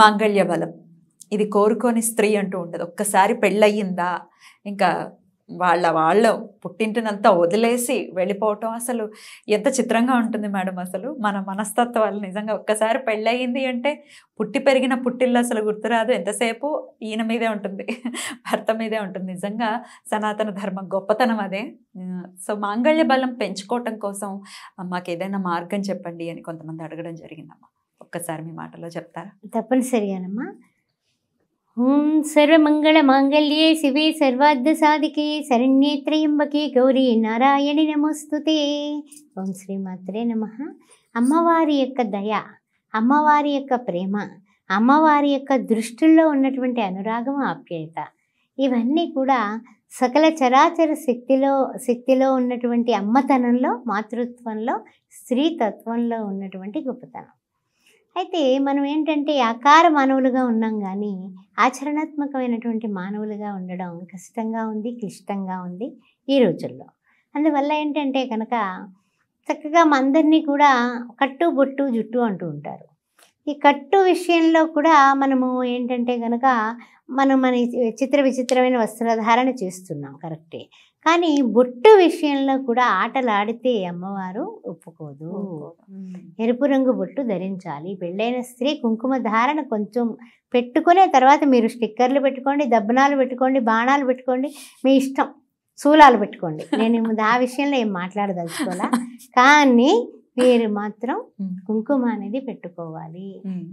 మాంగళ్య బలం ఇది కోరుకొని స్త్రీ అంటూ ఉంటుంది ఒక్కసారి పెళ్ళయిందా ఇంకా వాళ్ళ వాళ్ళ పుట్టింటినంతా వదిలేసి వెళ్ళిపోవటం అసలు ఎంత చిత్రంగా ఉంటుంది మేడం అసలు మన మనస్తత్వాలు నిజంగా ఒక్కసారి పెళ్ళయింది అంటే పుట్టి పెరిగిన పుట్టిల్లు అసలు గుర్తురాదు ఎంతసేపు ఈయన మీదే ఉంటుంది భర్త మీదే ఉంటుంది నిజంగా సనాతన ధర్మం గొప్పతనం అదే సో మాంగళ్య బలం పెంచుకోవటం కోసం మాకు ఏదైనా మార్గం చెప్పండి అని కొంతమంది అడగడం జరిగిందమ్మా ఒక్కసారి మీ మాటలో చెప్తారా తప్పనిసరిగానమ్మా ఓం సర్వమంగళ మాంగళ్యే శివే సర్వార్థ సాధికే శరణ్యే త్రయంబకే గౌరీ నారాయణి నమోస్తుతే ఓం శ్రీమాత్రే నమ అమ్మవారి యొక్క దయ అమ్మవారి యొక్క ప్రేమ అమ్మవారి యొక్క దృష్టిలో ఉన్నటువంటి అనురాగం ఆప్యాయత ఇవన్నీ కూడా సకల చరాచర శక్తిలో శక్తిలో ఉన్నటువంటి అమ్మతనంలో మాతృత్వంలో స్త్రీతత్వంలో ఉన్నటువంటి గొప్పతనం అయితే మనం ఏంటంటే ఆకార మానవులుగా ఉన్నాం కానీ ఆచరణాత్మకమైనటువంటి మానవులుగా ఉండడం కష్టంగా ఉంది క్లిష్టంగా ఉంది ఈ రోజుల్లో అందువల్ల ఏంటంటే కనుక చక్కగా మందరినీ కూడా కట్టు బొట్టు జుట్టు అంటూ ఉంటారు ఈ కట్టు విషయంలో కూడా మనము ఏంటంటే కనుక మనం మన చిత్ర విచిత్రమైన వస్త్రధారణ చేస్తున్నాం కరెక్టే కానీ బొట్టు విషయంలో కూడా ఆటలు ఆడితే అమ్మవారు ఒప్పుకోదు ఎరుపు రంగు బొట్టు ధరించాలి పెళ్ళైన స్త్రీ కుంకుమ ధారణ కొంచెం పెట్టుకునే తర్వాత మీరు స్టిక్కర్లు పెట్టుకోండి దబ్బనాలు పెట్టుకోండి బాణాలు పెట్టుకోండి మీ ఇష్టం శూలాలు పెట్టుకోండి నేను ఆ విషయంలో ఏం మాట్లాడదలుచుకోవాలా కానీ పేరు మాత్రం కుంకుమ అనేది పెట్టుకోవాలి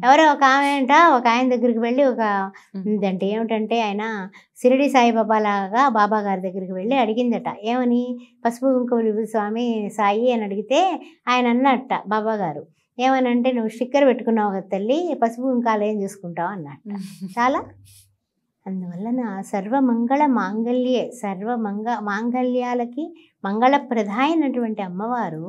ఎవరో ఒక ఆమె అంట ఒక ఆయన దగ్గరికి వెళ్ళి ఒక అంటే ఏమిటంటే ఆయన సిరిడి సాయిబాబా లాగా బాబా గారి దగ్గరికి వెళ్ళి అడిగిందట ఏమని పసుపు కుంకుమలు స్వామి సాయి అని అడిగితే ఆయన అన్నట్ట బాబా గారు ఏమనంటే నువ్వు స్టిక్కర్ పెట్టుకున్నావు కదా తల్లి పసుపు కుంకాలు ఏం చూసుకుంటావు అన్నట్ట చాలా అందువలన సర్వమంగళ మాంగళ్యే సర్వమంగ మాంగళ్యాలకి మంగళప్రధాయనటువంటి అమ్మవారు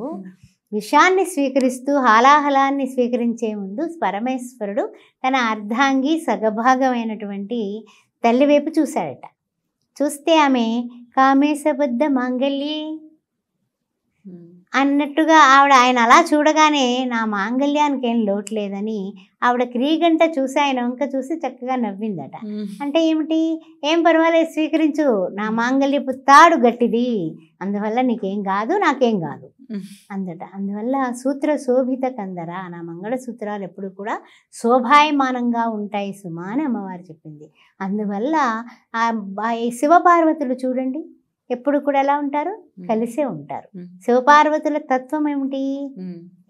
విషాన్ని స్వీకరిస్తూ హాలాహలాన్ని స్వీకరించే ముందు పరమేశ్వరుడు తన అర్ధాంగి సగభాగమైనటువంటి తల్లివైపు చూశాడట చూస్తే ఆమె కామేశబద్ధ మాంగళ్యే అన్నట్టుగా ఆవిడ ఆయన అలా చూడగానే నా మాంగల్యానికి ఏం లోటు లేదని ఆవిడ క్రీగంట చూసి ఆయన వంక చూసి చక్కగా నవ్విందట అంటే ఏమిటి ఏం పర్వాలేదు స్వీకరించు నా మాంగళ్య పుత్తాడు గట్టిది అందువల్ల నీకేం కాదు నాకేం కాదు అందట అందువల్ల సూత్ర శోభిత కందరా నా మంగళ సూత్రాలు ఎప్పుడు కూడా శోభాయమానంగా ఉంటాయి సుమా అని అమ్మవారు చెప్పింది అందువల్ల శివపార్వతులు చూడండి ఎప్పుడు కూడా ఎలా ఉంటారు కలిసే ఉంటారు శివపార్వతుల తత్వం ఏమిటి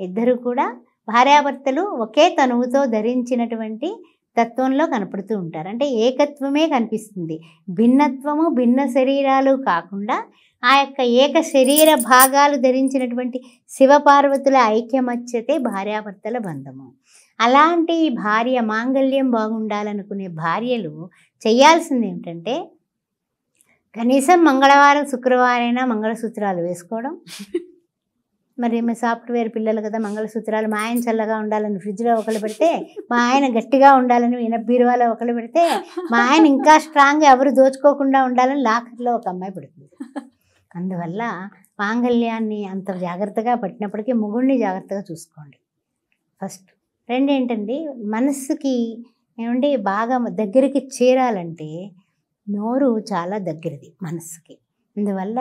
ఇద్దరు కూడా భార్యాభర్తలు ఒకే తనువుతో ధరించినటువంటి తత్వంలో కనపడుతూ ఉంటారు అంటే ఏకత్వమే కనిపిస్తుంది భిన్నత్వము భిన్న శరీరాలు కాకుండా ఆ యొక్క ఏక శరీర భాగాలు ధరించినటువంటి శివపార్వతుల ఐక్యమత్యతే భార్యాభర్తల బంధము అలాంటి భార్య మాంగళ్యం బాగుండాలనుకునే భార్యలు చేయాల్సింది ఏమిటంటే కనీసం మంగళవారం శుక్రవారం అయినా మంగళసూత్రాలు వేసుకోవడం మరి మేము సాఫ్ట్వేర్ పిల్లలు కదా మంగళసూత్రాలు మా ఆయన చల్లగా ఉండాలని ఫ్రిడ్జ్లో ఒకళ్ళు పెడితే మా ఆయన గట్టిగా ఉండాలని ఈయన బీరువాలో ఒకళ్ళు పెడితే మా ఆయన ఇంకా స్ట్రాంగ్గా ఎవరు దోచుకోకుండా ఉండాలని లాకర్లో ఒక అమ్మాయి పెడుతుంది అందువల్ల మాంగళ్యాన్ని అంత జాగ్రత్తగా పట్టినప్పటికీ ముగుడిని జాగ్రత్తగా చూసుకోండి ఫస్ట్ రెండేంటండి మనస్సుకి ఏమండి బాగా దగ్గరికి చేరాలంటే నోరు చాలా దగ్గరది మనసుకి అందువల్ల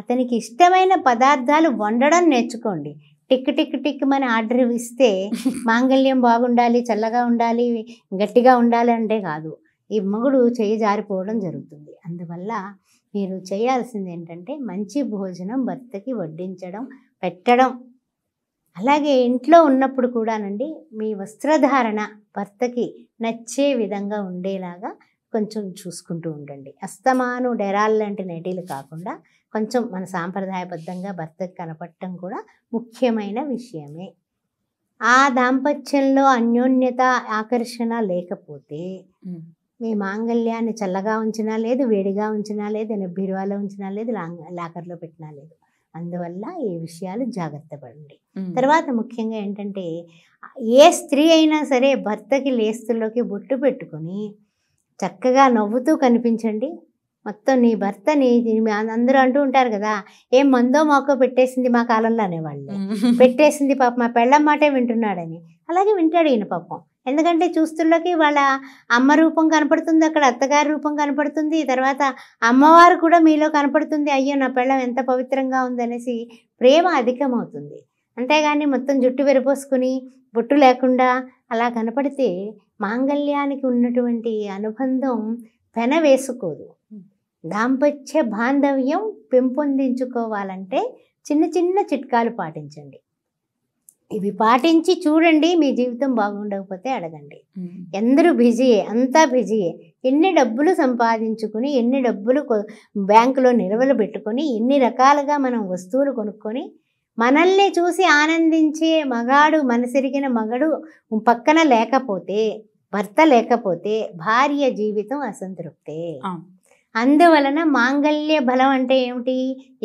అతనికి ఇష్టమైన పదార్థాలు వండడం నేర్చుకోండి టిక్ టిక్ టిక్ మన ఆర్డర్ ఇస్తే మాంగళ్యం బాగుండాలి చల్లగా ఉండాలి గట్టిగా ఉండాలి అంటే కాదు ఈ మగుడు చేయి జారిపోవడం జరుగుతుంది అందువల్ల మీరు చేయాల్సింది ఏంటంటే మంచి భోజనం భర్తకి వడ్డించడం పెట్టడం అలాగే ఇంట్లో ఉన్నప్పుడు కూడానండి మీ వస్త్రధారణ భర్తకి నచ్చే విధంగా ఉండేలాగా కొంచెం చూసుకుంటూ ఉండండి అస్తమాను డెరాల్ లాంటి నటీలు కాకుండా కొంచెం మన సాంప్రదాయబద్ధంగా భర్తకు కనపడటం కూడా ముఖ్యమైన విషయమే ఆ దాంపత్యంలో అన్యోన్యత ఆకర్షణ లేకపోతే మీ మాంగళ్యాన్ని చల్లగా ఉంచినా లేదు వేడిగా ఉంచినా లేదు బిరువాలో ఉంచినా లేదు లాకర్లో పెట్టినా లేదు అందువల్ల ఈ విషయాలు జాగ్రత్త పడండి తర్వాత ముఖ్యంగా ఏంటంటే ఏ స్త్రీ అయినా సరే భర్తకి లేస్తుల్లోకి బొట్టు పెట్టుకొని చక్కగా నవ్వుతూ కనిపించండి మొత్తం నీ భర్తని అందరూ అంటూ ఉంటారు కదా ఏం మందో మాకో పెట్టేసింది మా కాలంలోనే అనేవాళ్ళు పెట్టేసింది పాప మా పెళ్ళం మాటే వింటున్నాడని అలాగే వింటాడు ఈయన పాపం ఎందుకంటే చూస్తుల్లోకి వాళ్ళ అమ్మ రూపం కనపడుతుంది అక్కడ అత్తగారి రూపం కనపడుతుంది తర్వాత అమ్మవారు కూడా మీలో కనపడుతుంది అయ్యో నా పెళ్ళం ఎంత పవిత్రంగా ఉందనేసి ప్రేమ అధికమవుతుంది అంతేగాని మొత్తం జుట్టు విరపోసుకుని బొట్టు లేకుండా అలా కనపడితే మాంగళ్యానికి ఉన్నటువంటి అనుబంధం పెన వేసుకోదు దాంపత్య బాంధవ్యం పెంపొందించుకోవాలంటే చిన్న చిన్న చిట్కాలు పాటించండి ఇవి పాటించి చూడండి మీ జీవితం బాగుండకపోతే అడగండి ఎందరూ బిజీయే అంతా బిజీయే ఎన్ని డబ్బులు సంపాదించుకుని ఎన్ని డబ్బులు బ్యాంకులో నిల్వలు పెట్టుకొని ఎన్ని రకాలుగా మనం వస్తువులు కొనుక్కొని మనల్ని చూసి ఆనందించే మగాడు మనసిరిగిన మగడు పక్కన లేకపోతే భర్త లేకపోతే భార్య జీవితం అసంతృప్తే అందువలన మాంగళ్య బలం అంటే ఏమిటి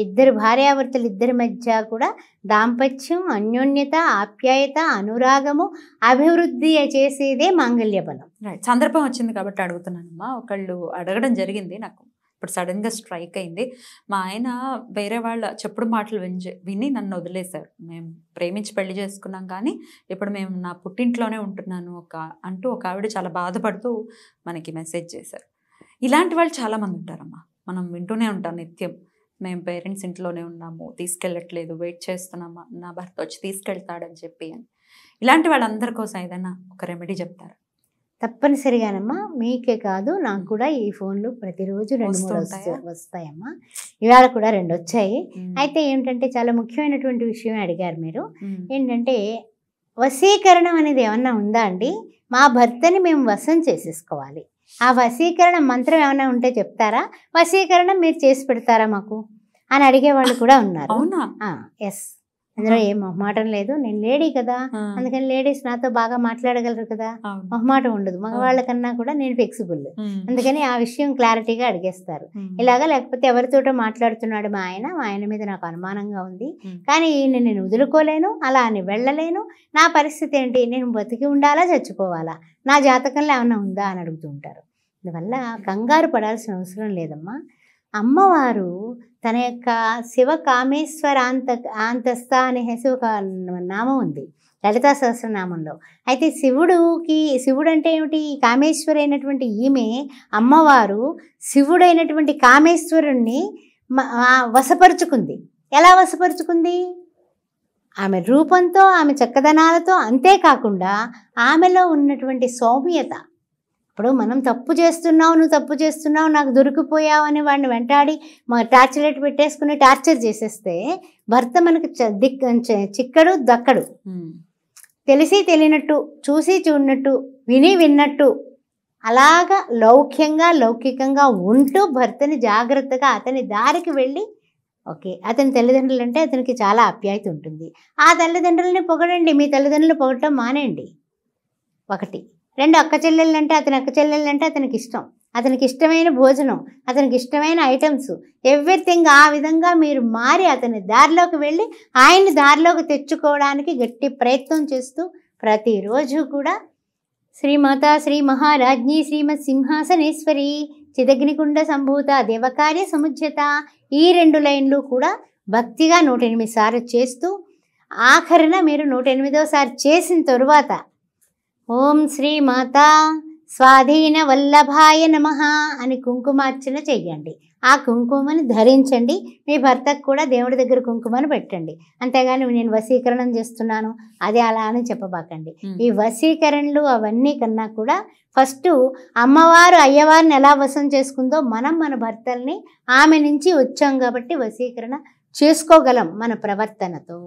ఇద్దరు భార్యాభర్తలు ఇద్దరి మధ్య కూడా దాంపత్యం అన్యోన్యత ఆప్యాయత అనురాగము అభివృద్ధి చేసేదే మాంగళ్య బలం సందర్భం వచ్చింది కాబట్టి అడుగుతున్నానమ్మా ఒకళ్ళు అడగడం జరిగింది నాకు ఇప్పుడు సడన్గా స్ట్రైక్ అయింది మా ఆయన వేరే వాళ్ళ చెప్పుడు మాటలు విని విని నన్ను వదిలేశారు మేము ప్రేమించి పెళ్లి చేసుకున్నాం కానీ ఇప్పుడు మేము నా పుట్టింట్లోనే ఉంటున్నాను ఒక అంటూ ఒక ఆవిడ చాలా బాధపడుతూ మనకి మెసేజ్ చేశారు ఇలాంటి వాళ్ళు చాలామంది ఉంటారమ్మా మనం వింటూనే ఉంటాం నిత్యం మేము పేరెంట్స్ ఇంట్లోనే ఉన్నాము తీసుకెళ్ళట్లేదు వెయిట్ చేస్తున్నామా నా భర్త వచ్చి తీసుకెళ్తాడని చెప్పి అని ఇలాంటి వాళ్ళందరి కోసం ఏదైనా ఒక రెమెడీ చెప్తారు తప్పనిసరిగానమ్మా మీకే కాదు నాకు కూడా ఈ ఫోన్లు ప్రతిరోజు రెండు మూడు వస్తాయమ్మా ఇవాళ కూడా రెండు వచ్చాయి అయితే ఏమిటంటే చాలా ముఖ్యమైనటువంటి విషయం అడిగారు మీరు ఏంటంటే వశీకరణం అనేది ఏమన్నా ఉందా అండి మా భర్తని మేము వశం చేసేసుకోవాలి ఆ వశీకరణ మంత్రం ఏమైనా ఉంటే చెప్తారా వశీకరణం మీరు చేసి పెడతారా మాకు అని అడిగే వాళ్ళు కూడా ఉన్నారు అవునా ఎస్ అందులో ఏం మొహమాటం లేదు నేను లేడీ కదా అందుకని లేడీస్ నాతో బాగా మాట్లాడగలరు కదా మొహమాటం ఉండదు మగవాళ్ళకన్నా కూడా నేను ఫ్లెక్సిబుల్ అందుకని ఆ విషయం క్లారిటీగా అడిగేస్తారు ఇలాగా లేకపోతే ఎవరితోటో మాట్లాడుతున్నాడు మా ఆయన మా ఆయన మీద నాకు అనుమానంగా ఉంది కానీ ఈయన నేను వదులుకోలేను అలా అని వెళ్ళలేను నా పరిస్థితి ఏంటి నేను బతికి ఉండాలా చచ్చిపోవాలా నా జాతకంలో ఏమన్నా ఉందా అని అడుగుతూ ఉంటారు అందువల్ల కంగారు పడాల్సిన అవసరం లేదమ్మా అమ్మవారు తన యొక్క శివ కామేశ్వరాంత ఆంతస్థ అనే శివ నామం ఉంది లలితా సహస్రనామంలో అయితే శివుడుకి శివుడు అంటే ఏమిటి కామేశ్వరు అయినటువంటి ఈమె అమ్మవారు శివుడైనటువంటి కామేశ్వరుణ్ణి వశపరుచుకుంది ఎలా వశపరుచుకుంది ఆమె రూపంతో ఆమె చక్కదనాలతో అంతేకాకుండా ఆమెలో ఉన్నటువంటి సౌమ్యత ఇప్పుడు మనం తప్పు చేస్తున్నావు నువ్వు తప్పు చేస్తున్నావు నాకు దొరికిపోయావు అని వాడిని వెంటాడి మా లైట్ పెట్టేసుకుని టార్చర్ చేసేస్తే భర్త మనకు దిక్ చిక్కడు దక్కడు తెలిసి తెలియనట్టు చూసి చూడనట్టు విని విన్నట్టు అలాగా లౌక్యంగా లౌకికంగా ఉంటూ భర్తని జాగ్రత్తగా అతని దారికి వెళ్ళి ఓకే అతని తల్లిదండ్రులు అంటే అతనికి చాలా ఆప్యాయత ఉంటుంది ఆ తల్లిదండ్రులని పొగడండి మీ తల్లిదండ్రులు పొగడటం మానేయండి ఒకటి రెండు అక్క చెల్లెళ్ళంటే అతని అక్క చెల్లెళ్ళంటే అతనికి ఇష్టం అతనికి ఇష్టమైన భోజనం అతనికి ఇష్టమైన ఐటమ్స్ ఎవ్రీథింగ్ ఆ విధంగా మీరు మారి అతని దారిలోకి వెళ్ళి ఆయన్ని దారిలోకి తెచ్చుకోవడానికి గట్టి ప్రయత్నం చేస్తూ ప్రతిరోజు కూడా శ్రీమాత శ్రీ మహారాజ్ఞి శ్రీమత్ సింహాసనేశ్వరి చిదగ్నికుండ సంభూత దేవకార్య సముజ్యత ఈ రెండు లైన్లు కూడా భక్తిగా నూట ఎనిమిది సార్లు చేస్తూ ఆఖరిన మీరు నూట ఎనిమిదోసారి చేసిన తరువాత ఓం శ్రీ మాత స్వాధీన వల్లభాయ నమ అని కుంకుమార్చన చెయ్యండి ఆ కుంకుమను ధరించండి మీ భర్తకు కూడా దేవుడి దగ్గర కుంకుమను పెట్టండి అంతేగాని నేను వశీకరణం చేస్తున్నాను అది అలా అని చెప్పబాకండి ఈ వశీకరణలు అవన్నీ కన్నా కూడా ఫస్ట్ అమ్మవారు అయ్యవారిని ఎలా వశం చేసుకుందో మనం మన భర్తల్ని ఆమె నుంచి వచ్చాం కాబట్టి వశీకరణ చేసుకోగలం మన ప్రవర్తనతో